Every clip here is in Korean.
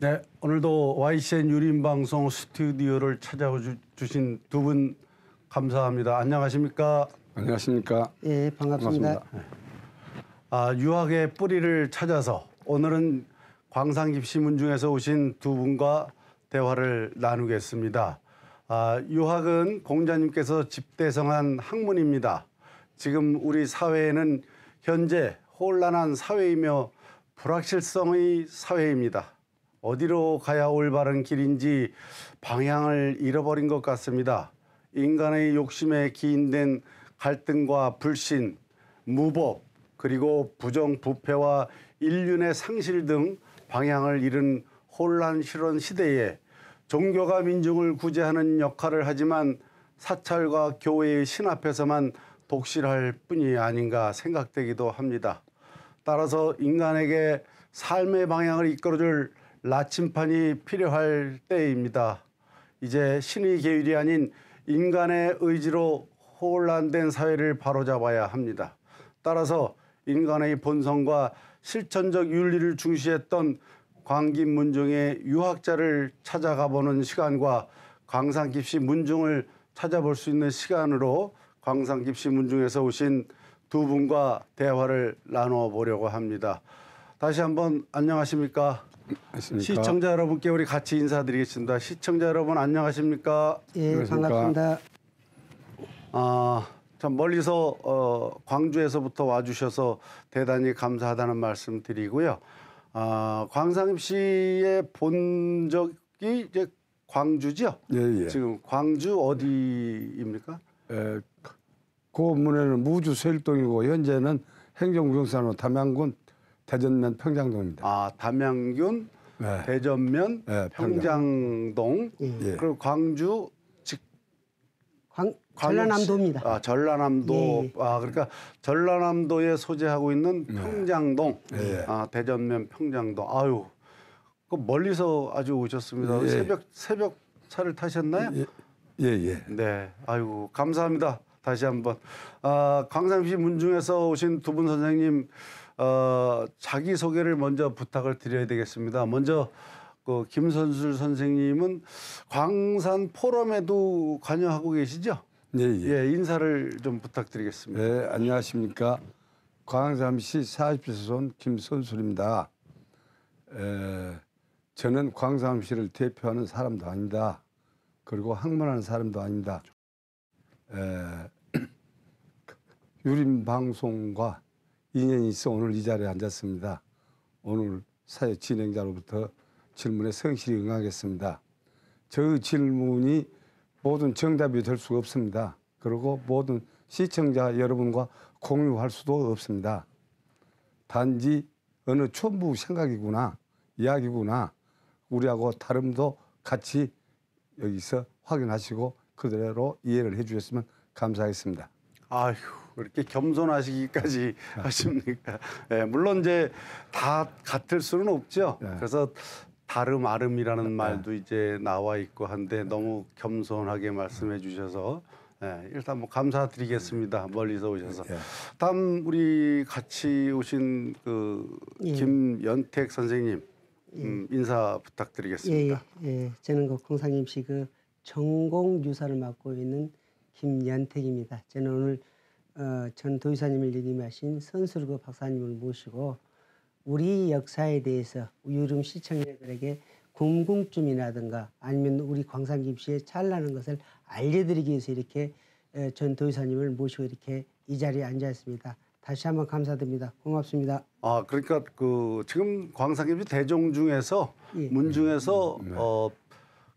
네, 오늘도 YCN 유림 방송 스튜디오를 찾아 주신 두 분 감사합니다. 안녕하십니까? 안녕하십니까? 예, 반갑습니다. 반갑습니다. 아, 유학의 뿌리를 찾아서 오늘은 광산깁시문 중에서 오신 두 분과 대화를 나누겠습니다. 아, 유학은 공자님께서 집대성한 학문입니다. 지금 우리 사회에는 현재 혼란한 사회이며 불확실성의 사회입니다. 어디로 가야 올바른 길인지 방향을 잃어버린 것 같습니다. 인간의 욕심에 기인된 갈등과 불신, 무법, 그리고 부정부패와 인륜의 상실 등 방향을 잃은 혼란스러운 시대에 종교가 민중을 구제하는 역할을 하지만 사찰과 교회의 신 앞에서만 독실할 뿐이 아닌가 생각되기도 합니다. 따라서 인간에게 삶의 방향을 이끌어줄 라침판이 필요할 때입니다. 이제 신의 계율이 아닌 인간의 의지로 혼란된 사회를 바로잡아야 합니다. 따라서 인간의 본성과 실천적 윤리를 중시했던 광기문종의 유학자를 찾아가 보는 시간과 광산깁시 문종을 찾아볼 수 있는 시간으로 광산깁시 문종에서 오신 두 분과 대화를 나눠 보려고 합니다. 다시 한번 안녕하십니까? 안녕하십니까. 시청자 여러분께 우리 같이 인사드리겠습니다. 시청자 여러분 안녕하십니까? 예, 안녕하십니까? 반갑습니다. 아, 참 멀리서 어, 광주에서부터 와주셔서 대단히 감사하다는 말씀 드리고요. 아, 광상입 씨의 본적이 이제 광주지 예, 예. 지금 광주 어디입니까? 에, 고문에는 그 무주 세일동이고 현재는 행정부용사로 담양군 대전면 평장동입니다. 아 담양균, 네. 대전면, 네, 평장동, 예. 예. 그리고 광주 광, 광 전라남도입니다. 아 전라남도 예, 예. 아 그러니까 전라남도에 소재하고 있는 네. 평장동 예. 아 대전면 평장동 아유 그 멀리서 아주 오셨습니다 예. 새벽 새벽 차를 타셨나요? 예, 예, 예. 네 아유 감사합니다 다시 한번 아 광산시 문중에서 오신 두 분 선생님 어, 자기 소개를 먼저 부탁을 드려야 되겠습니다. 먼저 그 김선술 선생님은 광산 포럼에도 관여하고 계시죠? 예, 예. 예 인사를 좀 부탁드리겠습니다. 네, 안녕하십니까. 광산시 40세소 김선술입니다. 에, 저는 광산시를 대표하는 사람도 아니다 그리고 학문하는 사람도 아닙니다. 에, 유림 방송과 인연이 있어 오늘 이 자리에 앉았습니다. 오늘 사회 진행자로부터 질문에 성실히 응하겠습니다. 저 질문이 모든 정답이 될 수가 없습니다. 그리고 모든 시청자 여러분과 공유할 수도 없습니다. 단지 어느 촌부 생각이구나, 이야기구나, 우리하고 다름도 같이 여기서 확인하시고 그대로 이해를 해주셨으면 감사하겠습니다. 아휴. 이렇게 겸손하시기까지 아. 하십니까? 예, 물론 이제 다 같을 수는 없죠. 네. 그래서 다름 아름이라는 네. 말도 이제 나와 있고 한데 너무 겸손하게 말씀해 주셔서 예, 일단 뭐 감사드리겠습니다. 멀리서 오셔서. 예. 다음 우리 같이 오신 그 예. 김연택 선생님 예. 음, 인사 부탁드리겠습니다. 예, 예, 예. 저는 그공사님시그 그 전공 유사를 맡고 있는 김연택입니다. 저는 오늘 어, 전 도의사님을 리임하신 선술구 박사님을 모시고 우리 역사에 대해서 요즘 시청자들에게 궁금증이라든가 아니면 우리 광산김씨의 찰나는 것을 알려드리기 위해서 이렇게 어, 전 도의사님을 모시고 이렇게 이 자리에 앉아있습니다. 다시 한번 감사드립니다. 고맙습니다. 아 그러니까 그 지금 광산김씨 대종 중에서 예. 문 중에서 음, 네. 어,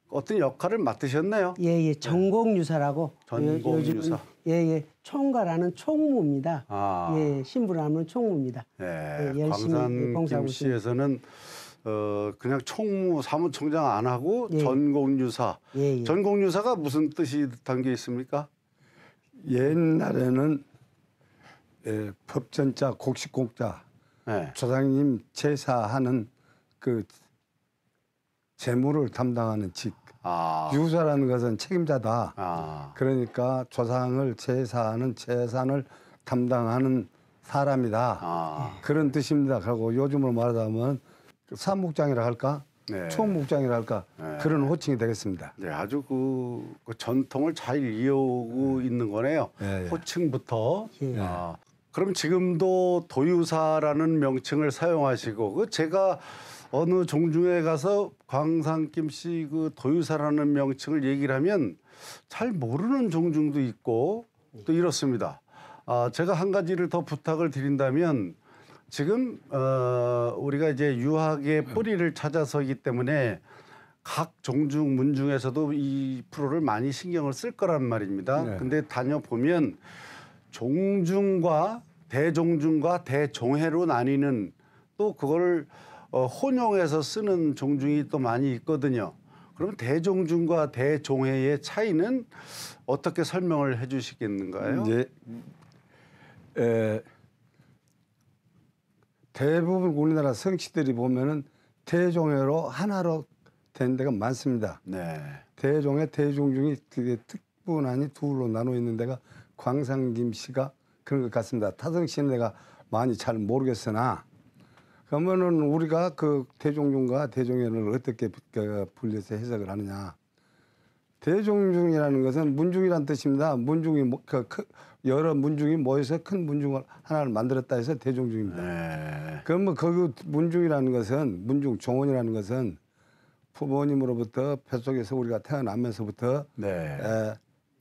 어떤 역할을 맡으셨나요? 예예 네. 전공유사라고 전공유사 예예 총괄하는 총무입니다. 아. 예, 신부를하면 총무입니다. 네, 예, 열심히 봉사 김씨에서는 어, 그냥 총무 사무총장 안 하고 예. 전공유사. 예예. 예. 전공유사가 무슨 뜻이 담겨 있습니까? 옛날에는 예, 법전자, 곡식공자, 네. 조상님 제사하는 그 재물을 담당하는 직. 아. 유사라는 것은 책임자다. 아. 그러니까 조상을 제사하는 재산을 담당하는 사람이다. 아. 그런 뜻입니다. 그리고 요즘으로 말하자면 사목장이라 그 할까? 네. 총목장이라 할까? 네. 그런 호칭이 되겠습니다. 네, 아주 그, 그 전통을 잘 이어오고 네. 있는 거네요. 예, 예. 호칭부터. 예. 아. 그럼 지금도 도유사라는 명칭을 사용하시고 그 제가 어느 종중에 가서 광산김씨그 도유사라는 명칭을 얘기를 하면 잘 모르는 종중도 있고 또 이렇습니다. 아, 제가 한 가지를 더 부탁을 드린다면 지금 어, 우리가 이제 유학의 뿌리를 찾아서기 때문에 각 종중 문중에서도 이 프로를 많이 신경을 쓸 거란 말입니다. 네. 근데 다녀보면 종중과 대종중과 대종해로 나뉘는 또 그걸 어, 혼용해서 쓰는 종중이 또 많이 있거든요. 그러면 대종중과 대종회의 차이는 어떻게 설명을 해주시겠는가요? 네. 에, 대부분 우리나라 성씨들이 보면은 대종회로 하나로 된 데가 많습니다. 네. 대종회, 대종중이 되게 특분하니 둘로 나눠 있는 데가 광산김 씨가 그런 것 같습니다. 타성 씨는 내가 많이 잘 모르겠으나 그러면은 우리가 그 대종중과 대종현을 어떻게 그 분리해서 해석을 하느냐. 대종중이라는 것은 문중이란 뜻입니다. 문중이 그 여러 문중이 모여서 큰 문중을 하나를 만들었다 해서 대종중입니다. 네. 그럼 뭐 거기 문중이라는 것은 문중 종원이라는 것은 부모님으로부터 뱃속에서 우리가 태어나면서부터 네. 에,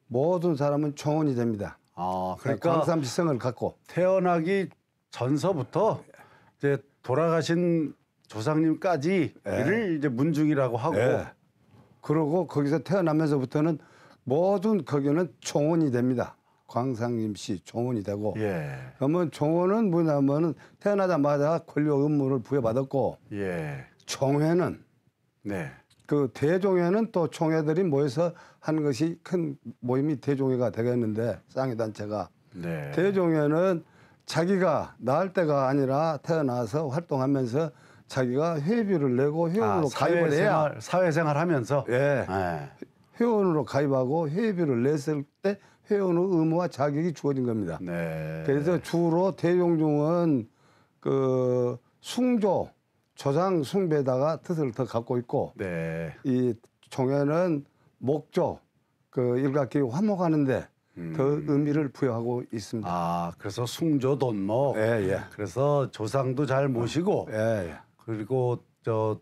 모든 사람은 종원이 됩니다. 아, 그 그러니까 광삼시성을 갖고 태어나기 전서부터 이제 돌아가신 조상님까지를 예. 이제 문중이라고 하고 예. 그러고 거기서 태어나면서부터는 모든 거기는 종원이 됩니다. 광상임 씨 종원이 되고 예. 그러면 종원은 뭐냐면은 태어나자마자 권력 의무를 부여받았고 예. 총회는 네. 그 대종회는 또 총회들이 모여서 한 것이 큰 모임이 대종회가 되겠는데 쌍의 단체가 네. 대종회는 자기가 낳을 때가 아니라 태어나서 활동하면서 자기가 회비를 내고 아, 회원으로 아, 가입을 해야 사회생활 하면서 예. 네. 회원으로 가입하고 회비를 냈을 때 회원의 의무와 자격이 주어진 겁니다. 네. 그래서 주로 대용종은 그 숭조 조상 숭배다가 뜻을 더 갖고 있고 네. 이 종에는 목조 그 일각기 화목하는데 음. 더 의미를 부여하고 있습니다. 아, 그래서 숭조돈 뭐. 예, 예. 그래서 조상도 잘 모시고 예, 예. 그리고 저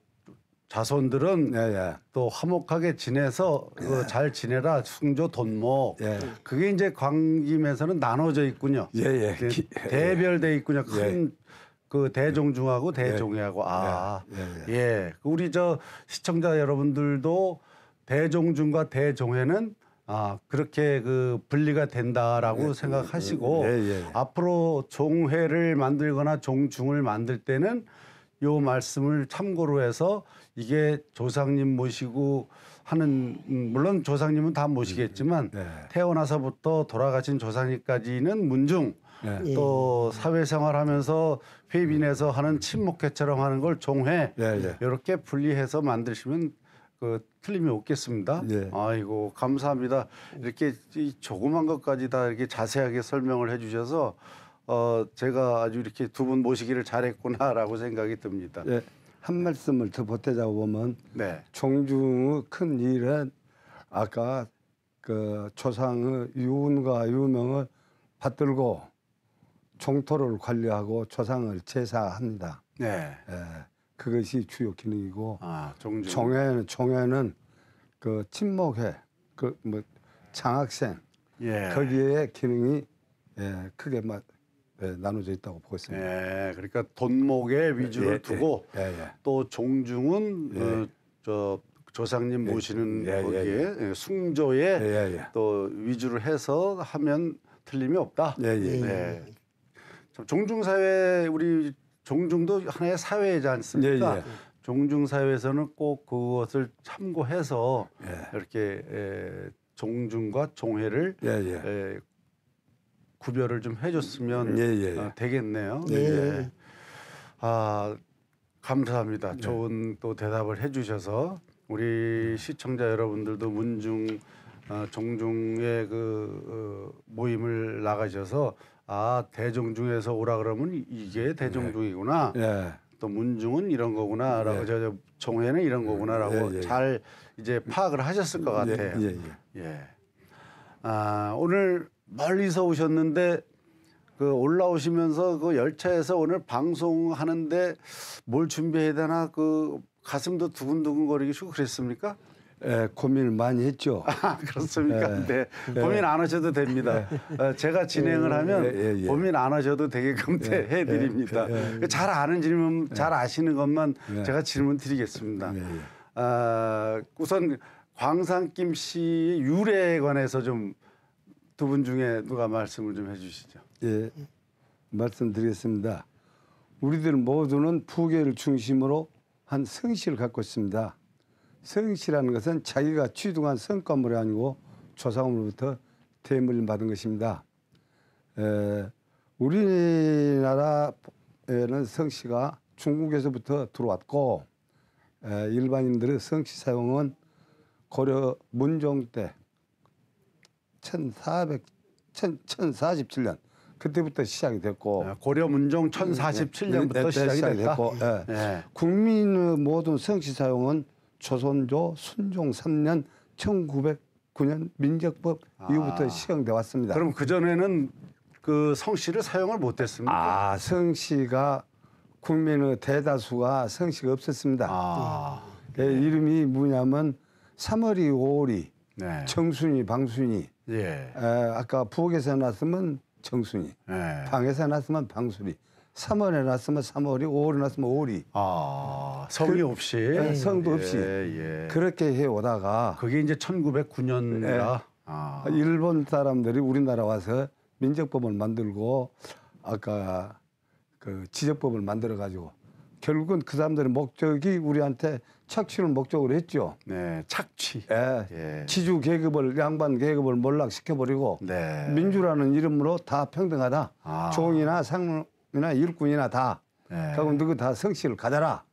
자손들은 예, 예. 또 화목하게 지내서 그잘 예. 지내라 숭조 돈모 예. 그게 이제 광임에서는 나눠져 있군요. 예, 예. 기- 예, 대별돼 있군요. 큰그 예. 대종중하고 예. 대종회하고아 예, 예, 예. 그 우리 저 시청자 여러분들도 대종중과 대종회는 아 그렇게 그 분리가 된다라고 네, 생각하시고 네, 네, 앞으로 종회를 만들거나 종중을 만들 때는 요 말씀을 참고로 해서 이게 조상님 모시고 하는 음, 물론 조상님은 다 모시겠지만 태어나서부터 돌아가신 조상님까지는 문중 네. 또 사회생활하면서 회빈에서 하는 친목회처럼 하는 걸 종회 네, 네. 이렇게 분리해서 만드시면 그 틀림이 없겠습니다. 예. 아이고 감사합니다. 이렇게 이 조그만 것까지 다 이렇게 자세하게 설명을 해주셔서 어 제가 아주 이렇게 두 분 모시기를 잘했구나라고 생각이 듭니다. 예. 한 말씀을 더보태자 보면 네. 종중의 큰 일은 아까 그 조상의 유운과 유명을 받들고 종토를 관리하고 조상을 제사합니다. 네. 예. 그것이 주요 기능이고 아, 정회는 정회는 그 친목회 그 뭐 장학생 예. 거기에 기능이 예, 크게 막 예, 나눠져 있다고 보고 있습니다. 예, 그러니까 돈목에 예, 위주를 예, 두고 예, 예. 또 종중은 어, 저 조상님 모시는 거기에 숭조에 또 위주를 해서 하면 틀림이 없다. 예, 예. 네. 참 종중 사회 우리 종중도 하나의 사회이지 않습니까? 예, 예. 종중 사회에서는 꼭 그것을 참고해서 예. 이렇게 에, 종중과 종회를 예, 예. 에, 구별을 좀 해줬으면 어, 되겠네요. 예. 아 감사합니다. 좋은 또 대답을 해주셔서 우리 시청자 여러분들도 문중 어, 종중의 그 어, 모임을 나가셔서 아 대중 중에서 오라 그러면 이게 네. 대중 중이구나. 예. 네. 또 문중은 이런 거구나라고 예. 저 총회는 이런 거구나라고 예, 잘 이제 파악을 하셨을 것 같아요. 예. 아 오늘 멀리서 오셨는데 그 올라오시면서 그 열차에서 오늘 방송하는데 뭘 준비해야 되나 그 가슴도 두근두근거리고 기 그랬습니까? 예, 고민을 많이 했죠. 아, 그렇습니까? 예. 네. 네. 고민 안 하셔도 됩니다. 네. 제가 진행을 하면 예, 예, 고민 안 하셔도 되게끔 해 드립니다. 그 잘 아는 질문, 잘 아시는 것만 제가 질문 드리겠습니다. 아, 우선 광산김 씨의 유래에 관해서 좀 두 분 중에 누가 말씀을 좀 해주시죠. 예, 말씀드리겠습니다. 우리들 모두는 부계를 중심으로 한 성씨를 갖고 있습니다. 성실이라는 것은 자기가 취득한 성과물이 아니고 조상으로부터 대물을 받은 것입니다. 에, 우리나라에는 성씨가 중국에서부터 들어왔고 에, 일반인들의 성씨 사용은 고려 문종 때 1400, 1047년 그때부터 시작이 됐고 아, 고려 문종 1047년부터 음, 예, 예, 네, 네 시작이, 시작이 됐고 네. 예. 네. 국민의 모든 성씨 사용은 조선조 순종 3년 1909년 민족법 아. 이후부터 시행돼 왔습니다. 그럼 그 전에는 그 성씨를 사용을 못했습니까? 아 성씨가 국민의 대다수가 성씨가 없었습니다. 아. 예, 네. 이름이 뭐냐면 3월이 5월이 네. 정순이 방순이 예. 에, 아까 부엌에서 났으면 정순이 네. 방에서 났으면 방순이 3월에 났으면 3월이, 5월에 났으면 5월이. 아, 성이 그, 없이. 네, 성도 예, 없이. 예. 그렇게 해 오다가. 그게 이제 1909년이라. 네. 예. 아. 일본 사람들이 우리나라 와서 민족법을 만들고 아까 그 지적법을 만들어 가지고 결국은 그 사람들의 목적이 우리한테 착취를 목적으로 했죠. 네, 착취. 예, 예. 지주 계급을 양반 계급을 몰락시켜 버리고 네. 민주라는 이름으로 다 평등하다. 아. 종이나 상무 이나 일꾼이나 다 네. 결국 누구 다 성씨를 가져라.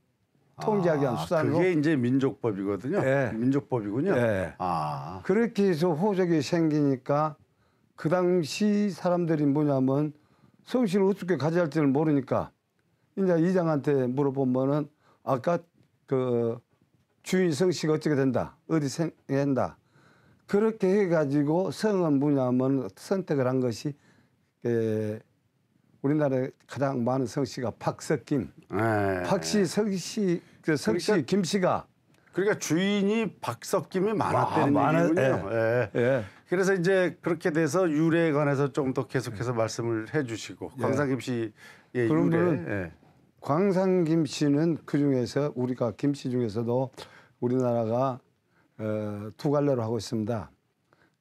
통제하기 위한 아, 수단으로. 그게 이제 민족법이거든요. 네. 민족법이군요. 네. 아. 그렇게 해서 호적이 생기니까 그 당시 사람들이 뭐냐면 성씨를 어떻게 가져갈지를 모르니까 이제 이장한테 물어보면은 아까 그 주인 성씨가 어떻게 된다. 어디 생긴다. 그렇게 해가지고 성은 뭐냐면 선택을 한 것이 에, 예, 우리나라에 가장 많은 성씨가 박석김. 네. 예. 박씨, 석씨, 그 석씨, 그러니까, 김씨가. 그러니까 주인이 박석김이 많았다는 아, 얘기군요. 예. 예. 예. 그래서 이제 그렇게 돼서 유래에 관해서 조금 더 계속해서 말씀을 해주시고 예. 광상김 씨의 유래. 그러면 예. 광상김 씨는 그 중에서 우리가 김씨 중에서도 우리나라가 어, 두 갈래로 하고 있습니다.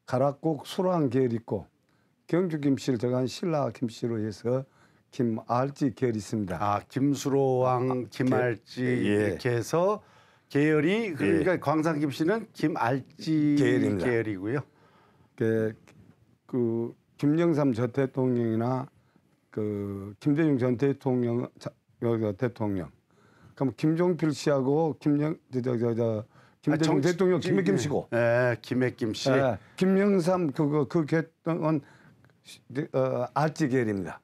가락국 수랑 계열 있고 경주 김씨를 제가 한 신라 김씨로 해서 김알지 계열이 있습니다. 아 김수로왕, 아, 김알지 예. 예. 이렇게 해서 계열이 그러니까 예. 광산김 씨는 김알지 계열입니다. 계열이고요. 그, 김영삼 전 대통령이나 그 김대중 전 대통령 여기 대통령 그럼 김종필 씨하고 김영 저저저 저, 아, 김대중 아, 대통령 김해김 씨고. 예, 김해김 씨. 예, 김영삼 그거 그 계통은 어, 알지 계열입니다.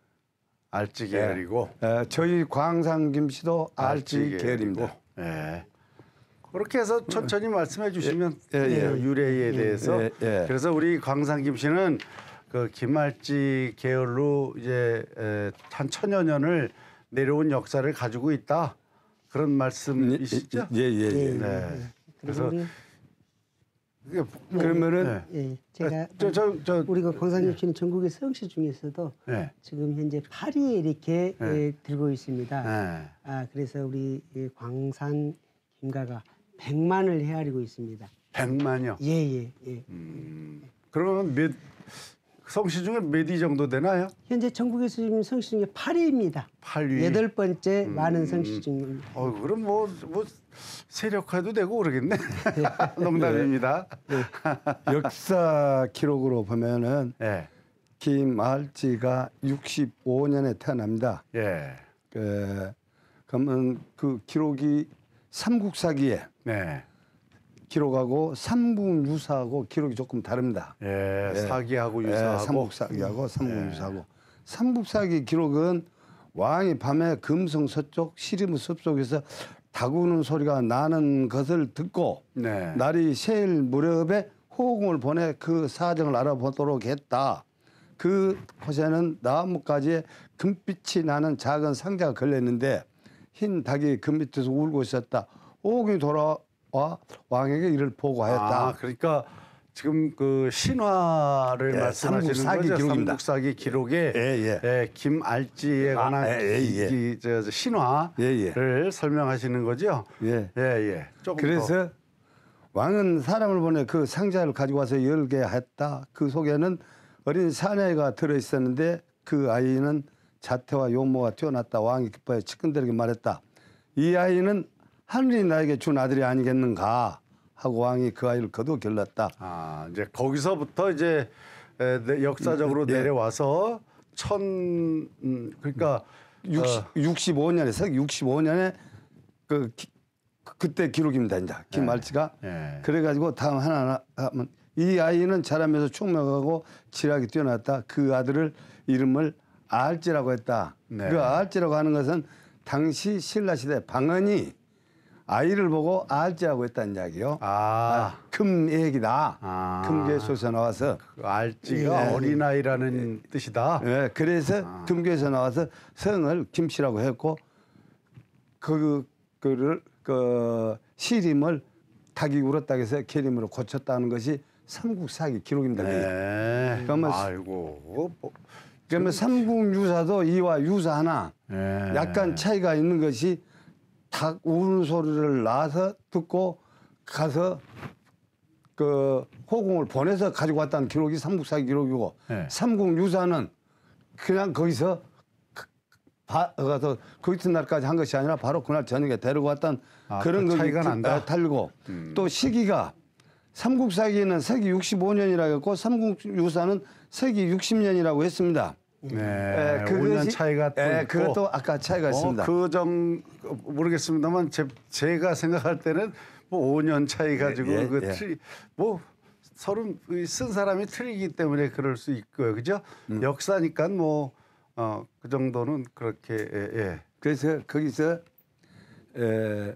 알찌 예. 계열이고. 예, 저희 광상 김씨도 알찌 계열입니다. 예. 그렇게 해서 천천히 말씀해 주시면 예, 예, 예. 예 유래에 대해서. 그래서 우리 광상 김씨는 그김말찌 계열로 이제 한 천여 년을 내려온 역사를 가지고 있다. 그런 말씀이시죠? 예, 예, 예. 네. 그래서 뭐, 뭐, 그러면은 네. 예, 제가 아, 저, 저, 저, 우리가 광산유 그, 씨는 예. 전국의 서영시 중에서도 예. 지금 현재 8위 이렇게 예. 예, 들고 있습니다. 아 그래서 우리 광산 김가가 백만을 헤아리고 있습니다. 백0 0만요 예, 예, 예. 음, 그러면 몇 성씨 중에 몇 위 정도 되나요? 현재 전국에서 지금 성씨 중에 8위입니다. 8위. 여덟 번째 음. 많은 성씨 중입니다. 어, 그럼 뭐, 뭐 세력화도 되고 그러겠네. 네. 농담입니다. 네. 네. 역사 기록으로 보면은 네. 예. 김알지가 65년에 태어납니다. 예. 그, 그러면 그 기록이 삼국사기에 네. 기록하고 삼군 유사하고 기록이 조금 다릅니다. 예, 사기하고 예, 유사하고 삼국사기하고 음. 삼국유사하고 예. 삼국사기 기록은 왕이 밤에 금성 서쪽 시리무 숲속에서 다구는 소리가 나는 것을 듣고 네. 날이 새일 무렵에 호공을 보내 그 사정을 알아보도록 했다. 그호에는나무까지에 금빛이 나는 작은 상자가 걸려있는데흰 닭이 금빛에서 그 울고 있었다. 오공이 돌아 와 어, 왕에게 이를 보고하였다. 아, 그러니까 지금 그 신화를 예, 말씀하시는 삼국사기 거죠. 기록입니다. 삼국사기 기록에 예, 예. 예, 김알지에 관한 아, 예, 예. 기, 예. 저, 저 신화를 예, 예. 설명하시는 거죠. 예, 예, 예. 조금 그래서 더. 왕은 사람을 보내 그 상자를 가지고 와서 열게 했다. 그 속에는 어린 사내가 들어 있었는데 그 아이는 자태와 용모가 뛰어났다. 왕이 기뻐해 측근들에게 말했다. 이 아이는 하늘이 나에게 준 아들이 아니겠는가 하고 왕이 그 아이를 거두어결렀다아 이제 거기서부터 이제 역사적으로 네. 내려와서 천 음, 그러니까 육십 어. 65년에 65년에 그 기, 그, 그때 기록입니다 이제 김말치가 예. 네. 예. 네. 그래가지고 다음 하나 하면 이 아이는 자라면서 총명하고 지략이 뛰어났다. 그 아들을 이름을 알지라고 했다. 네. 그 알지라고 하는 것은 당시 신라 시대 방언이 아이를 보고 알지하고 했다는 이야기요. 아. 아. 금 얘기다. 아. 금괴에서 나와서. 그 알지가 예. 어린아이라는 예. 뜻이다. 예. 그래서 아. 금괴에서 나와서 성을 김씨라고 했고 그, 그를, 그, 시림을 닭이 울었다 해서 계림으로 고쳤다는 것이 삼국사기 기록입니다. 네. 그러면 아이고. 뭐, 그러면 삼국유사도 이와 유사하나 네. 약간 차이가 있는 것이 닭 우는 소리를 나서 듣고 가서 그 호공을 보내서 가지고 왔다는 기록이 삼국사 기록이고 네. 삼국 유사는 그냥 거기서 그, 바, 가서 그 이튿날까지 한 것이 아니라 바로 그날 저녁에 데리고 왔던 아, 그런 그 차이가 난다. 아, 달고 음. 또 시기가 삼국사기는 세기 65년이라고 했고 삼국유사는 세기 60년이라고 했습니다. 음. 네, 예, 그 그것 5년 차이가 또 예, 있고 그것도 아까 차이가 어, 있습니다. 그정 모르겠습니다만 제, 가 생각할 때는 뭐 5년 차이 가지고 예, 예 그 예. 틀리 뭐 서른 그 쓴 사람이 틀리기 때문에 그럴 수 있고요, 그죠? 음. 역사니까 뭐 어 그 정도는 그렇게 예, 예. 그래서 거기서 에,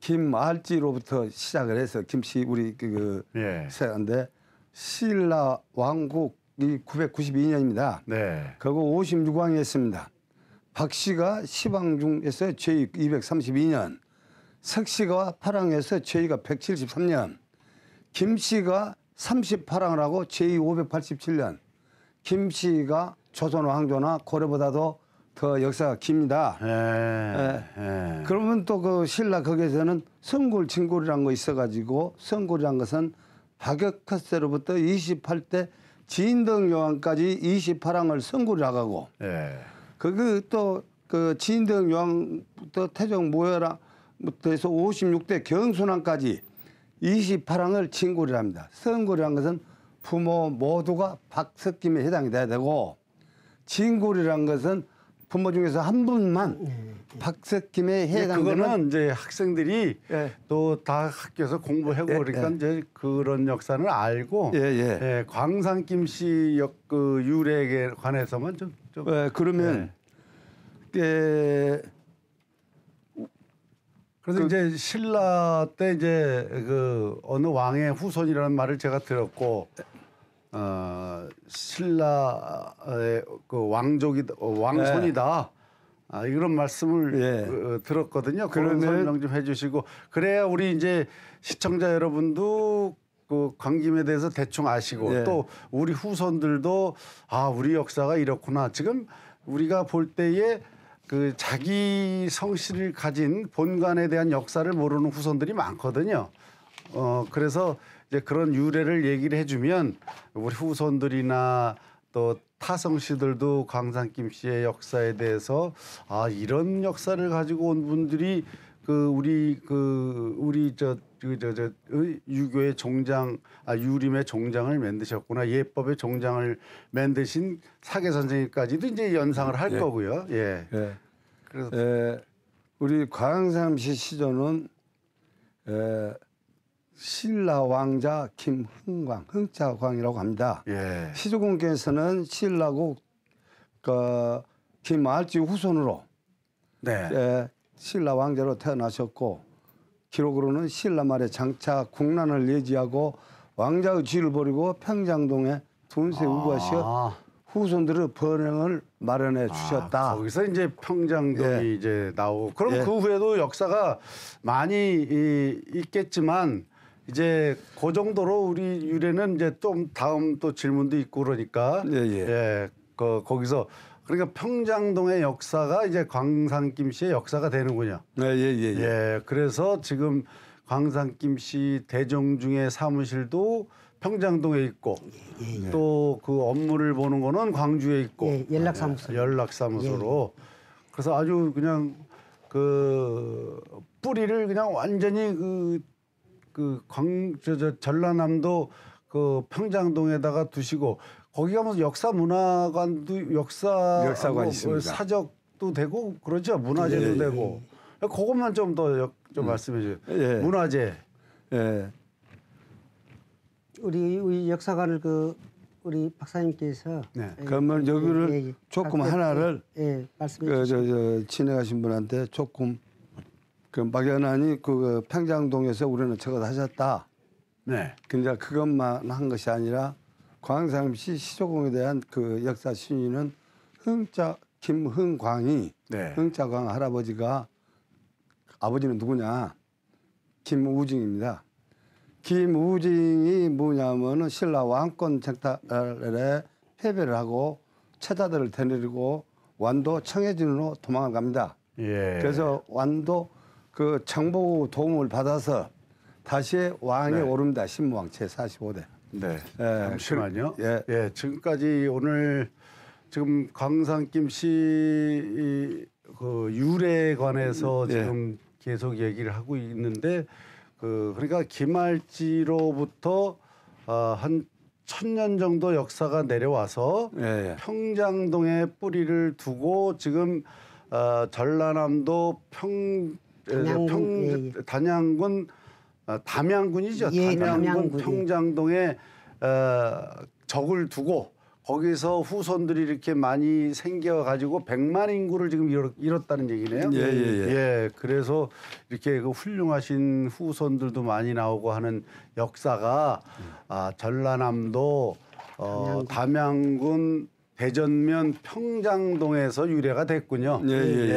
김알지로부터 시작을 해서 김씨 우리 그 예. 세한데 신라 왕국 1992년입니다. 네. 그거 56왕이 했습니다. 박 씨가 시방중에서 최위 232년, 석 씨가 파랑에서 최위가 173년, 김 씨가 38항을 하고 최위 587년, 김 씨가 조선 왕조나 고려보다도 더 역사가 깁니다. 네. 예, 예. 그러면 또 그 신라 거기에서는 성골 진골이라는 거 있어가지고 성골이란 것은 박역카스로부터 28대 지인등 요항까지 28항을 선고를 나가고 예. 그게 또그 지인등 요항 부터 태종 모여라부터해서 56대 경순항까지 28항을 친구를 합니다. 선고를한 것은 부모 모두가 박석김에 해당이 돼야 되고 친구를한 것은 부모 중에서 한 분만 네. 박세킴에 해당되는 그거는 이제 학생들이 예. 또다 학교에서 공부하고 예. 예. 그러니까 예. 이제 그런 역사를 알고 예, 예. 예, 광산김 씨역 그 유래에 관해서만 좀, 좀 예, 그러면 예. 예. 그래서 그, 이제 신라 때 이제 그 어느 왕의 후손이라는 말을 제가 들었고 예. 어, 신라의 그 왕족이 어, 왕손이다. 네. 아, 이런 말씀을 예. 그, 어, 들었거든요. 그런 설명 좀 해주시고 그래야 우리 이제 시청자 여러분도 그 광김에 대해서 대충 아시고 예. 또 우리 후손들도 아 우리 역사가 이렇구나 지금 우리가 볼 때에 그 자기 성씨를 가진 본관에 대한 역사를 모르는 후손들이 많거든요. 어 그래서 이제 그런 유래를 얘기를 해주면 우리 후손들이나 또 타성 씨들도 광산김 씨의 역사에 대해서 아 이런 역사를 가지고 온 분들이 그 우리 그 우리 저그저 그 저, 저, 유교의 종장 아 유림의 종장을 만드셨구나 예법의 종장을 만드신 사계 선생님까지도 이제 연상을 할 예. 거고요. 예. 예. 그래서 예. 우리 광삼시 시조는 에, 예, 신라 왕자 김흥광, 흥자광이라고 합니다. 예. 시조공개서는 신라국 그 김알지 후손으로 네. 예, 신라 왕자로 태어나셨고 기록으로는 신라 말에 장차 국난을 예지하고 왕자의 쥐를 버리고 평장동에 돈세 아. 우거시어 후손들의 번영을 마련해 아, 주셨다. 아, 거기서 이제 평장동이 예. 이제 나오고 그럼 예. 그 후에도 역사가 많이 이, 있겠지만 이제 그 정도로 우리 유래는 이제 또 다음 또 질문도 있고 그러니까 예, 예. 예 거, 거기서 그러니까 평장동의 역사가 이제 광산김 씨의 역사가 되는군요. 예, 예, 예. 예. 예 그래서 지금 광산김 씨 대정중의 사무실도 평장동에 있고 예, 예, 예. 또그 업무를 보는 거는 광주에 있고 예, 연락사무소 예, 연락사무소로 예. 그래서 아주 그냥 그 뿌리를 그냥 완전히 그그 광, 저, 저, 전라남도 그 평장동에다가 두시고 거기 가면 역사 문화관도 역사 역사관 뭐 있습니다. 사적도 되고 그렇죠 문화재도 예, 예. 되고 예. 그것만 좀 더좀 좀 음. 말씀해 주세요. 예. 문화재. 예. 우리, 우리 역사관을 그 우리 박사님께서 네. 예, 그러면 예, 여기를 예, 예. 조금 아, 그, 하나를 예, 말씀해 그, 저, 저, 진행하신 분한테 조금 그 막연하니 그 평장동에서 우리는 저것 하셨다. 네. 근데 그것만 한 것이 아니라 광산시 시조공에 대한 그 역사 신인은 흥자 김흥광이 네. 흥자광 할아버지가 아버지는 누구냐? 김우징입니다. 김우징이 뭐냐면은 신라 왕권 쟁탈에 패배를 하고 처자들을 데리고 완도 청해진으로 도망을 갑니다. 예. 그래서 완도 그 창보구 도움을 받아서 다시 왕에 네. 오릅니다. 신무왕 제45대. 네. 예, 잠시만요. 예. 예. 지금까지 오늘 지금 광산김 씨그 유래에 관해서 음, 예. 지금 예. 계속 얘기를 하고 있는데 그 그러니까 기말지로부터 어, 아, 한 천 년 정도 역사가 내려와서 예, 예. 평장동에 뿌리를 두고 지금 어, 전라남도 평 단양군, 평, 예, 예. 단양군 어, 담양군이죠. 예, 담양군, 담양군 평장동에 어, 적을 두고 거기서 후손들이 이렇게 많이 생겨가지고 100만 인구를 지금 잃었, 다는 얘기네요. 예, 예, 예. 예, 그래서 이렇게 그 훌륭하신 후손들도 많이 나오고 하는 역사가 음. 아, 전라남도 어, 담양군 대전면 평장동에서 유래가 됐군요. 예, 예. 예, 예.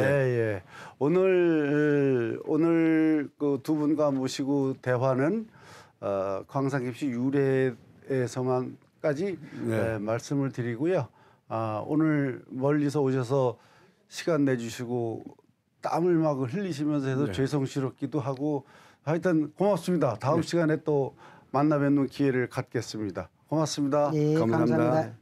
예. 오늘 오늘 그 두 분과 모시고 대화는 어, 광산김씨 유래에서만까지 예. 예, 말씀을 드리고요. 아, 오늘 멀리서 오셔서 시간 내주시고 땀을 막 흘리시면서 해서 네. 죄송스럽기도 하고 하여튼 고맙습니다. 다음 네. 시간에 또 만나 뵙는 기회를 갖겠습니다. 고맙습니다. 예, 감사합니다. 감사합니다.